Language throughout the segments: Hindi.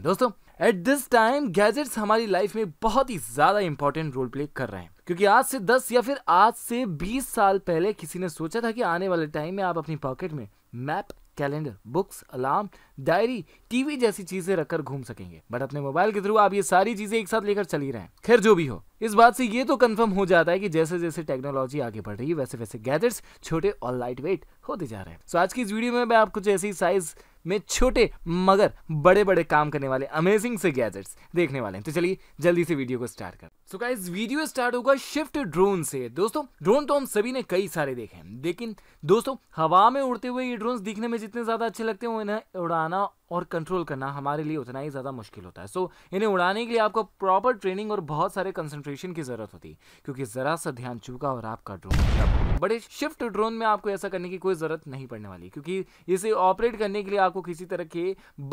दोस्तों एट दिस टाइम गैजेट्स हमारी लाइफ में बहुत ही ज्यादा इंपॉर्टेंट रोल प्ले कर रहे हैं क्योंकि आज से 10 या फिर आज से 20 साल पहले किसी ने सोचा था कि आने वाले टाइम में आप अपनी पॉकेट में map calendar books alarm diary TV जैसी चीजें रखकर घूम सकेंगे बट अपने मोबाइल के थ्रू आप ये सारी चीजें एक साथ लेकर चल ही रहे हैं खैर जो भी हो इस बात से ये तो कंफर्म हो जाता है कि जैसे जैसे टेक्नोलॉजी आगे बढ़ रही है वैसे वैसे गैजेट्स छोटे और लाइट वेट होते जा रहे हैं सो so, आज की इस वीडियो में मैं आप कुछ ऐसी साइज में छोटे मगर बड़े बड़े काम करने वाले अमेजिंग से गैजेट्स देखने वाले हैं तो चलिए जल्दी से वीडियो को स्टार्ट कर so so guys video start होगा शिफ्ट ड्रोन से दोस्तों ड्रोन तो हम सभी ने कई सारे देखे हैं लेकिन दोस्तों हवा में उड़ते हुए ये ड्रोन्स दिखने में जितने ज़्यादा अच्छे लगते हैं उन्हें उड़ाना और कंट्रोल करना हमारे लिए उतना ही ज़्यादा मुश्किल होता है सो so, इन्हें उड़ाने के लिए आपको प्रॉपर ट्रेनिंग और बहुत सारे कंसंट्रेशन की ज़रूरत होती है क्योंकि ज़रा सा ध्यान चूका और आपका ड्रोन मतलब बड़े शिफ्ट ड्रोन में आपको ऐसा करने की कोई ज़रूरत नहीं पड़ने वाली क्योंकि इसे ऑपरेट करने के लिए आपको किसी तरह के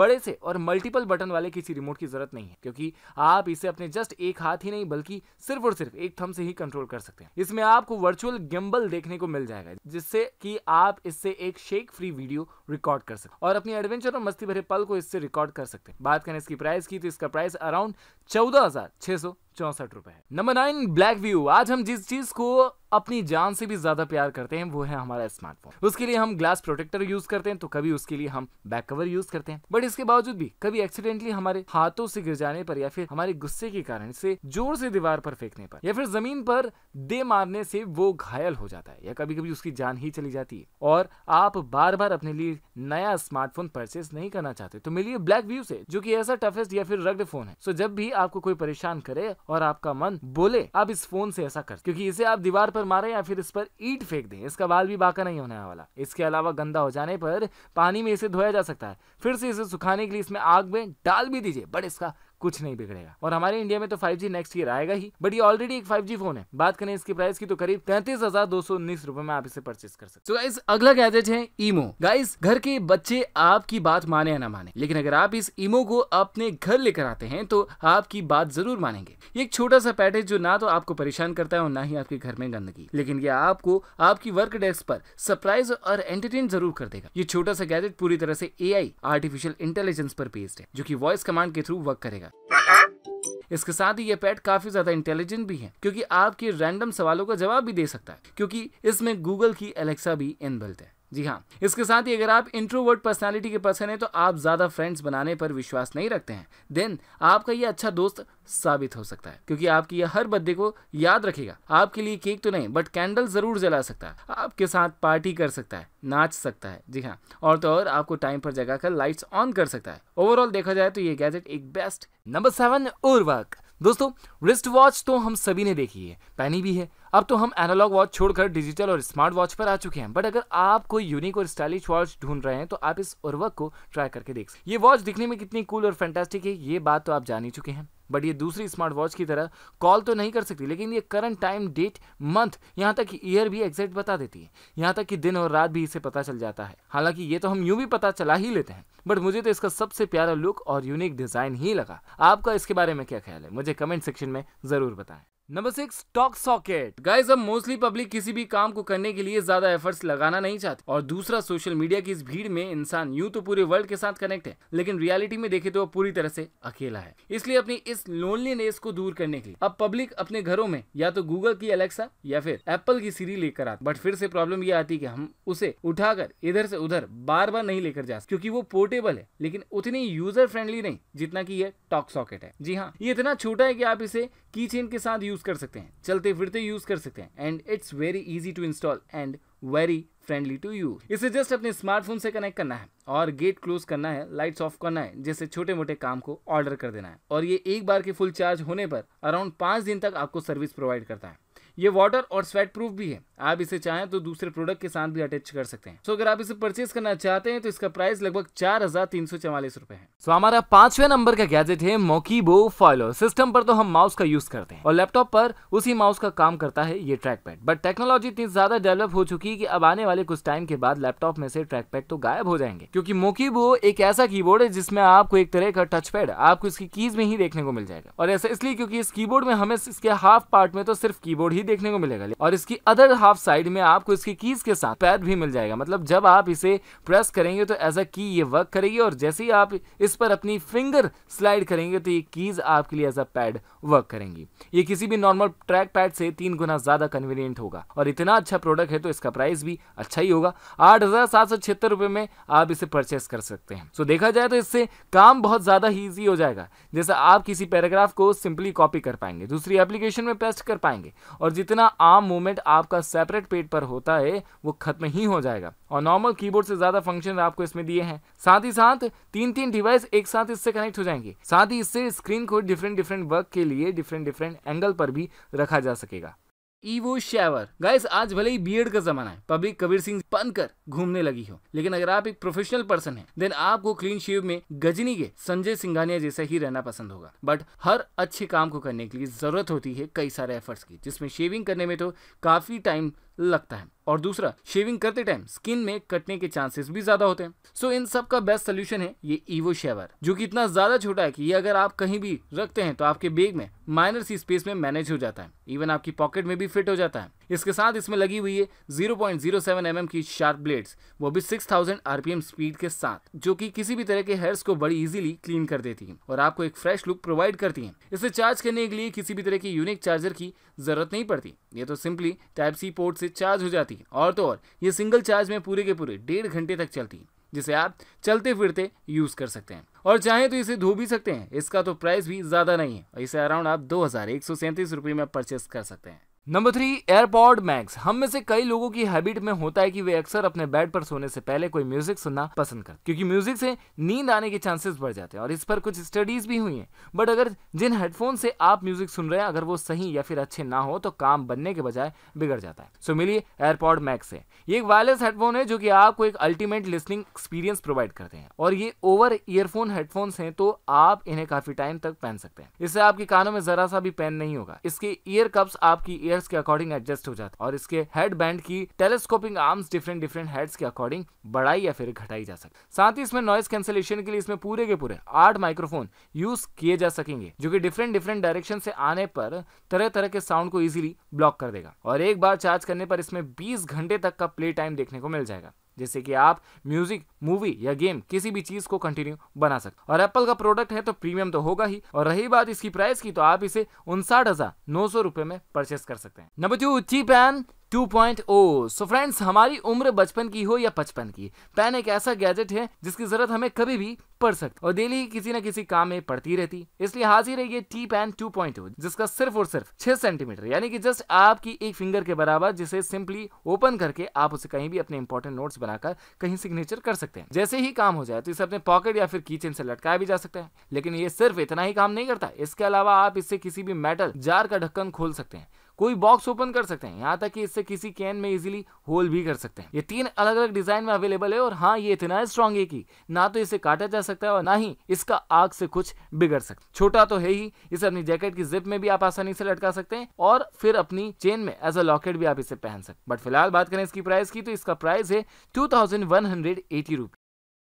बड़े से और मल्टीपल बटन वाले किसी रिमोट की ज़रूरत नहीं है क्योंकि आप इसे अपने जस्ट एक हाथ ही नहीं बल्कि सिर्फ और सिर्फ एक थम से ही कंट्रोल कर सकते हैं इसमें आपको वर्चुअल गिम्बल देखने को मिल जाएगा जिससे कि आप इससे एक शेक फ्री वीडियो रिकॉर्ड कर सकते और अपनी एडवेंचर और मस्ती भरे पल को इससे रिकॉर्ड कर सकते हैं बात करें इसकी प्राइस की तो इसका प्राइस अराउंड चौदह हजार छह सौ चौसठ रुपए है नंबर नाइन ब्लैक व्यू आज हम जिस चीज को अपनी जान से भी ज़्यादा प्यार करते हैं वो है हमारा स्मार्टफोन उसके लिए हम ग्लास प्रोटेक्टर यूज़ करते हैं तो कभी उसके लिए हम बैक कवर यूज़ करते हैं बट इसके बावजूद भी कभी एक्सीडेंटली हमारे हाथों से गिर जाने पर या फिर हमारे गुस्से के कारण से जोर से दीवार पर फेंकने पर या फिर जमीन पर दे मारने से वो घायल हो जाता है या कभी कभी उसकी जान ही चली जाती है और आप बार बार अपने लिए नया स्मार्टफोन परचेस नहीं करना चाहते तो मिलिए ब्लैक व्यू से जो की ऐसा टफेस्ट या फिर रग्ड फोन है सो जब भी आपको कोई परेशान करे और आपका मन बोले आप इस फोन से ऐसा कर क्योंकि इसे आप दीवार पर पर मारें या फिर इस पर ईट फेंक दें इसका बाल भी बाका नहीं होने वाला इसके अलावा गंदा हो जाने पर पानी में इसे धोया जा सकता है फिर से इसे सुखाने के लिए इसमें आग में डाल भी दीजिए बट इसका कुछ नहीं बिगड़ेगा और हमारे इंडिया में तो फाइव नेक्स्ट ईयर आएगा ही बट ये ऑलरेडी एक फाइव फोन है बात करें इसकी प्राइस की तो करीब तैतीस हजार दो सौ उन्नीस रुपए में आप इसे परचेस कर सकते so guys, अगला गैजेट है ईमो गाइस घर के बच्चे आपकी बात माने या ना माने लेकिन अगर आप इस ईमो को अपने घर लेकर आते हैं तो आपकी बात जरूर मानेंगे एक छोटा सा पैटेज जो ना तो आपको परेशान करता है और ना ही आपके घर में गंदगी लेकिन ये आपको आपकी वर्क डेस्क पर सरप्राइज और एंटरटेन जरूर कर देगा ये छोटा सा गैजेट पूरी तरह से ए आर्टिफिशियल इंटेलिजेंस पर बेस्ड है जो की वॉइस कमांड के थ्रू वर्क करेगा है uh-huh. इसके साथ ही ये पैड काफी ज्यादा इंटेलिजेंट भी है क्योंकि आपके रैंडम सवालों का जवाब भी दे सकता है क्योंकि इसमें गूगल की एलेक्सा भी इनबिल्ट है जी हाँ इसके साथ ही अगर आप इंट्रोवर्ट पर्सनालिटी के पर्सन हैं तो आप ज़्यादा फ्रेंड्स बनाने पर विश्वास नहीं रखते हैं देन आपका ये अच्छा दोस्त साबित हो सकता है क्योंकि आपकी यह हर बर्थडे को याद रखेगा आपके लिए केक तो नहीं बट कैंडल ज़रूर जला सकता है आपके साथ पार्टी कर सकता है नाच सकता है जी हाँ और तो और आपको टाइम पर जगा कर लाइट्स ऑन कर सकता है ओवरऑल देखा जाए तो ये गैजेट एक बेस्ट नंबर सेवन उर्वक दोस्तों रिस्ट वॉच तो हम सभी ने देखी है पहनी भी है अब तो हम एनालॉग वॉच छोड़कर डिजिटल और स्मार्ट वॉच पर आ चुके हैं बट अगर आप कोई यूनिक और स्टाइलिश वॉच ढूंढ रहे हैं तो आप इस उर्वक को ट्राई करके देख सकते ये वॉच दिखने में कितनी कूल और फैंटास्टिक है ये बात तो आप जान ही चुके हैं बट ये दूसरी स्मार्ट वॉच की तरह कॉल तो नहीं कर सकती लेकिन ये करंट टाइम डेट मंथ यहाँ तक ईयर भी एग्जैक्ट बता देती है यहाँ तक कि दिन और रात भी इसे पता चल जाता है हालांकि ये तो हम यूं भी पता चला ही लेते हैं बट मुझे तो इसका सबसे प्यारा लुक और यूनिक डिज़ाइन ही लगा आपका इसके बारे में क्या ख्याल है मुझे कमेंट सेक्शन में ज़रूर बताएं number six talk socket guys अब मोस्टली पब्लिक किसी भी काम को करने के लिए ज्यादा एफर्ट्स लगाना नहीं चाहती और दूसरा सोशल मीडिया की इस भीड़ में इंसान यूं तो पूरे वर्ल्ड के साथ कनेक्ट है लेकिन रियलिटी में देखे तो वो पूरी तरह से अकेला है इसलिए अपनी इस लोनलीनेस को दूर करने के लिए अब पब्लिक अपने घरों में या तो गूगल की अलेक्सा या फिर एप्पल की सीरी लेकर आती बट फिर से प्रॉब्लम ये आती की हम उसे उठाकर इधर से उधर बार बार नहीं लेकर जा सकते क्यूँकी वो पोर्टेबल है लेकिन उतनी यूजर फ्रेंडली नहीं जितना की ये टॉक सॉकेट है जी हाँ ये इतना छोटा है की आप इसे की के साथ यूज यूज़ कर सकते हैं चलते फिरते यूज़ कर सकते हैं and it's very easy to install and very friendly to you इसे जस्ट अपने स्मार्टफोन से कनेक्ट करना है और गेट क्लोज करना है लाइट्स ऑफ करना है जैसे छोटे मोटे काम को ऑर्डर कर देना है और ये एक बार के फुल चार्ज होने पर अराउंड पाँच दिन तक आपको सर्विस प्रोवाइड करता है ये वाटर और स्वेट प्रूफ भी है आप इसे चाहें तो दूसरे प्रोडक्ट के साथ भी अटैच कर सकते हैं सो so, अगर आप इसे परचेज करना चाहते हैं तो इसका प्राइस लगभग चार हजार तीन सौ चवालीस रुपए है सो so, हमारा पांचवे नंबर का गैजेट है मोकीबो फॉलो सिस्टम पर तो हम माउस का यूज करते हैं और लैपटॉप पर उसी माउस का काम करता है ये ट्रैक पैड बट टेक्नोलॉजी इतनी ज्यादा डेवलप हो चुकी है की अब आने वाले कुछ टाइम के बाद लैपटॉप में से ट्रैक पैड तो गायब हो जाएंगे क्योंकि मोकीबो एक ऐसा की है जिसमें आपको एक तरह का टच पैड आपको इसकी कीज में ही देखने को मिल जाएगा और ऐसा इसलिए क्योंकि इस कीबोर्ड में हमें इसके हाफ पार्ट में तो सिर्फ कीबोर्ड ही देखने को मिलेगा और इसकी अदर हाफ साइड में आपको इसकी कीज के साथ पैड भी मिल जाएगा मतलब जब आप इसे प्रेस करेंगे तो एज अ की ये वर्क करेगी और जैसे ही आप इस पर अपनी फिंगर स्लाइड करेंगे तो ये कीज आपके लिए एज अ पैड वर्क करेंगी ये किसी भी नॉर्मल ट्रैक पैड से तीन गुना ज्यादा कन्वीनियंट होगा और इतना अच्छा प्रोडक्ट है तो इसका प्राइस भी अच्छा ही होगा आठ रुपए में आप इसे परचेस कर सकते हैं सो देखा जाए तो इससे काम बहुत ज्यादा ईजी हो जाएगा जैसे आप किसी पैराग्राफ को सिंपली कॉपी कर पाएंगे दूसरी एप्लीकेशन में पेस्ट कर पाएंगे और और जितना आम मूवमेंट आपका सेपरेट पेट पर होता है वो खत्म ही हो जाएगा और नॉर्मल कीबोर्ड से ज्यादा फंक्शन आपको इसमें दिए हैं साथ ही साथ तीन तीन डिवाइस एक साथ इससे कनेक्ट हो जाएंगे साथ ही इससे स्क्रीन को डिफरेंट डिफरेंट वर्क के लिए डिफरेंट डिफरेंट एंगल पर भी रखा जा सकेगा ईवो शैवर गाइस आज भले ही बीएड का जमाना है पब्लिक कबीर सिंह बंद कर घूमने लगी हो लेकिन अगर आप एक प्रोफेशनल पर्सन है देन आपको क्लीन शेव में गजनी के संजय सिंघानिया जैसा ही रहना पसंद होगा बट हर अच्छे काम को करने के लिए जरूरत होती है कई सारे एफर्ट्स की जिसमें शेविंग करने में तो काफी टाइम लगता है और दूसरा शेविंग करते टाइम स्किन में कटने के चांसेस भी ज्यादा होते हैं सो so, इन सब का बेस्ट सोल्यूशन है ये ईवो शेवर जो कि इतना ज्यादा छोटा है कि ये अगर आप कहीं भी रखते हैं तो आपके बेग में माइनर सी स्पेस में मैनेज हो जाता है इवन आपकी पॉकेट में भी फिट हो जाता है इसके साथ इसमें लगी हुई है 0.07 पॉइंट mm की शार्प ब्लेड्स वो भी 6000 एम स्पीड के साथ जो कि किसी भी तरह के हेयर्स को बड़ी इजीली क्लीन कर देती है और आपको एक फ्रेश लुक प्रोवाइड करती है इसे चार्ज करने के लिए किसी भी तरह की यूनिक चार्जर की जरूरत नहीं पड़ती ये तो सिंपली टाइप सी पोर्ट से चार्ज हो जाती है और तो और ये सिंगल चार्ज में पूरे के पूरे डेढ़ घंटे तक चलती है जिसे आप चलते फिरते यूज कर सकते हैं और चाहे तो इसे धो भी सकते हैं इसका तो प्राइस भी ज्यादा नहीं है इसे अराउंड आप दो हजार एक सौ सैंतीस में परचेस कर सकते हैं नंबर थ्री एयरपॉड मैक्स हम में से कई लोगों की हैबिट में होता है कि वे अक्सर अपने बेड पर सोने से पहले कोई म्यूजिक सुनना पसंद करते क्योंकि म्यूजिक से नींद आने के चांसेस बढ़ जाते हैं और इस पर कुछ स्टडीज भी हुई हैं बट अगर जिन हेडफोन से आप म्यूजिक सुन रहे हैं अगर वो सही या फिर अच्छे ना हो तो काम बनने के बजाय बिगड़ जाता है सो मिलिए एयरपॉड मैक्स से ये एक वायरलेस हेडफोन है जो कि आपको एक अल्टीमेट लिसनिंग एक्सपीरियंस प्रोवाइड करते हैं और ये ओवर ईयरफोन हेडफोन्स हैं तो आप इन्हें काफी टाइम तक पहन सकते हैं इससे आपके कानों में जरा सा भी पेन नहीं होगा इसके ईयर कप्स आपकी ईयर मीटर्स के अकॉर्डिंग एडजस्ट हो जाता है और इसके हेड बैंड की telescoping arms different different heads के अकॉर्डिंग बढ़ाई या फिर घटाई जा सकती है साथ ही इसमें नॉइस कैंसिलेशन के लिए इसमें पूरे के पूरे आठ माइक्रोफोन यूज किए जा सकेंगे जो कि डिफरेंट डिफरेंट डायरेक्शन से आने पर तरह तरह के साउंड को इजिली ब्लॉक कर देगा और एक बार चार्ज करने पर इसमें बीस घंटे तक का प्ले टाइम देखने को मिल जाएगा जैसे कि आप म्यूजिक मूवी या गेम किसी भी चीज को कंटिन्यू बना सकते और एप्पल का प्रोडक्ट है तो प्रीमियम तो होगा ही और रही बात इसकी प्राइस की तो आप इसे उनसाठ हजार नौ सौ रुपए में परचेस कर सकते हैं number two cheap and 2.0 so friends हमारी उम्र बचपन की हो या पचपन की पेन एक ऐसा गैजेट है जिसकी जरूरत हमें कभी भी पड़ सकती और डेली किसी न किसी काम में पड़ती रहती इसलिए हाजिर है ये टी पैन 2.0 जिसका सिर्फ और सिर्फ 6 सेंटीमीटर यानी कि जस्ट आपकी एक फिंगर के बराबर जिसे सिंपली ओपन करके आप उसे कहीं भी अपने इंपॉर्टेंट नोट्स बनाकर कहीं सिग्नेचर कर सकते हैं जैसे ही काम हो जाए तो इसे अपने पॉकेट या फिर किचन से लटकाया भी जा सकता है लेकिन ये सिर्फ इतना ही काम नहीं करता इसके अलावा आप इससे किसी भी मेटल जार का ढक्कन खोल सकते हैं कोई बॉक्स ओपन कर सकते हैं यहाँ तक कि इससे किसी कैन में इजीली होल भी कर सकते हैं ये तीन अलग अलग डिजाइन में अवेलेबल है और हाँ ये इतना स्ट्रॉन्ग है कि ना तो इसे काटा जा सकता है और ना ही इसका आग से कुछ बिगड़ सकता है छोटा तो है ही इसे अपनी जैकेट की जिप में भी आप आसानी से लटका सकते हैं और फिर अपनी चेन में एज अ लॉकेट भी आप इसे पहन सकते बट फिलहाल बात करें इसकी प्राइस की तो इसका प्राइस है two thousand one hundred eighty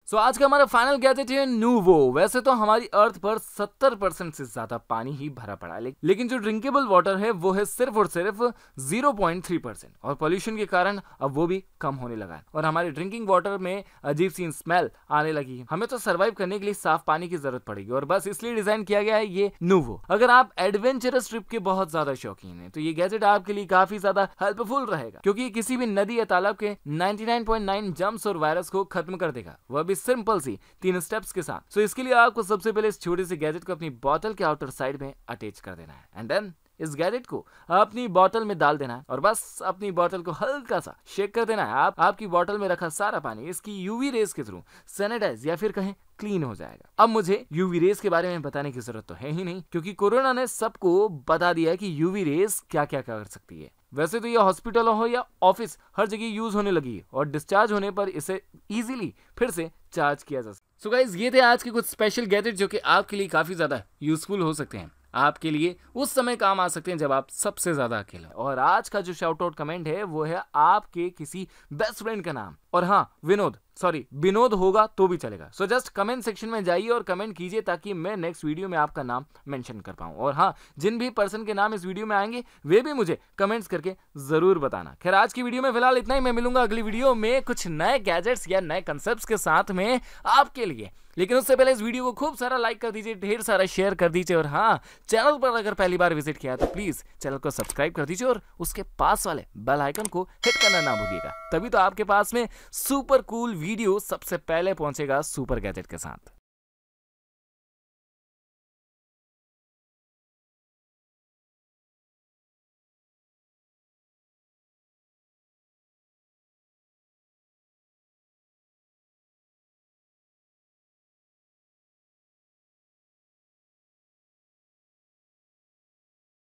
so so, आज का हमारा फाइनल गैजेट है नूवो वैसे तो हमारी अर्थ पर 70 परसेंट से ज्यादा पानी ही भरा पड़ा है लेकिन जो ड्रिंकेबल वाटर है वो है सिर्फ और सिर्फ 0.3 परसेंट और पॉल्यूशन के कारण अब वो भी कम होने लगा है और हमारे ड्रिंकिंग वाटर में अजीब सी स्मेल आने लगी है हमें तो सर्वाइव करने के लिए साफ पानी की जरूरत पड़ेगी और बस इसलिए डिजाइन किया गया है ये नूवो अगर आप एडवेंचरस ट्रिप के बहुत ज्यादा शौकीन है तो ये गैजेट आपके लिए काफी ज्यादा हेल्पफुल रहेगा क्योंकि किसी भी नदी या तालाब के 99.9 जम्प्स और वायरस को खत्म कर देगा वह भी भी सिंपल सी तीन स्टेप्स के साथ सो so, इसके लिए आपको सबसे पहले इस छोटे से गैजेट को अपनी बोतल के आउटर साइड में अटैच कर देना है एंड देन इस गैजेट को अपनी बोतल में डाल देना है और बस अपनी बोतल को हल्का सा शेक कर देना है आप आपकी बोतल में रखा सारा पानी इसकी यूवी रेस के थ्रू सैनिटाइज या फिर कहें क्लीन हो जाएगा अब मुझे यूवी रेस के बारे में बताने की जरूरत तो है ही नहीं क्योंकि कोरोना ने सबको बता दिया है कि यूवी रेस क्या क्या कर सकती है वैसे तो ये हॉस्पिटल हो या ऑफिस हर जगह यूज होने लगी और डिस्चार्ज होने पर इसे इजीली फिर से चार्ज किया जा सकता सो गाइज ये थे आज के कुछ स्पेशल गैजेट जो कि आपके लिए काफ़ी ज़्यादा यूजफुल हो सकते हैं आपके लिए उस समय काम आ सकते हैं जब आप सबसे ज़्यादा अकेले और आज का जो शाउट आउट कमेंट है वो है आपके किसी बेस्ट फ्रेंड का नाम और हाँ विनोद सॉरी विनोद होगा तो भी चलेगा सो जस्ट कमेंट सेक्शन में जाइए और कमेंट कीजिए ताकि मैं नेक्स्ट वीडियो में आपका नाम मेंशन कर पाऊं और हाँ जिन भी पर्सन के नाम इस वीडियो में आएंगे वे भी मुझे कमेंट्स करके ज़रूर बताना खैर आज की वीडियो में फिलहाल इतना ही मैं मिलूंगा अगली वीडियो में कुछ नए गैजेट्स या नए कंसेप्ट के साथ में आपके लिए लेकिन उससे पहले इस वीडियो को खूब सारा लाइक कर दीजिए ढेर सारा शेयर कर दीजिए और हाँ चैनल पर अगर पहली बार विजिट किया तो प्लीज़ चैनल को सब्सक्राइब कर दीजिए और उसके पास वाले बेल आइकन को हिट करना ना भूलिएगा तभी तो आपके पास में सुपर कूल वीडियो सबसे पहले पहुंचेगा सुपर गैजेट के साथ